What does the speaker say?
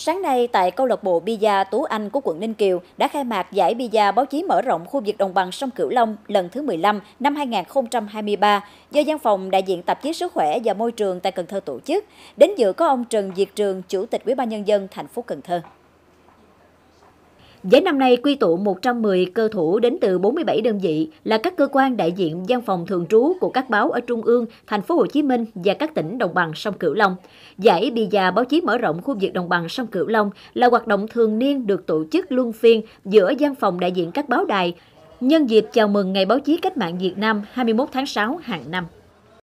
Sáng nay tại câu lạc bộ Bia Tú Anh của quận Ninh Kiều đã khai mạc giải Bia báo chí mở rộng khu vực đồng bằng sông Cửu Long lần thứ 15 năm 2023 do văn phòng đại diện tạp chí Sức khỏe và Môi trường tại Cần Thơ tổ chức. Đến dự có ông Trần Diệt Trường, Chủ tịch Ủy ban nhân dân thành phố Cần Thơ. Giải năm nay quy tụ 110 cơ thủ đến từ 47 đơn vị là các cơ quan đại diện văn phòng thường trú của các báo ở Trung ương, thành phố Hồ Chí Minh và các tỉnh đồng bằng sông Cửu Long. Giải bì già báo chí mở rộng khu vực đồng bằng sông Cửu Long là hoạt động thường niên được tổ chức luân phiên giữa văn phòng đại diện các báo đài nhân dịp chào mừng Ngày báo chí cách mạng Việt Nam 21 tháng 6 hàng năm.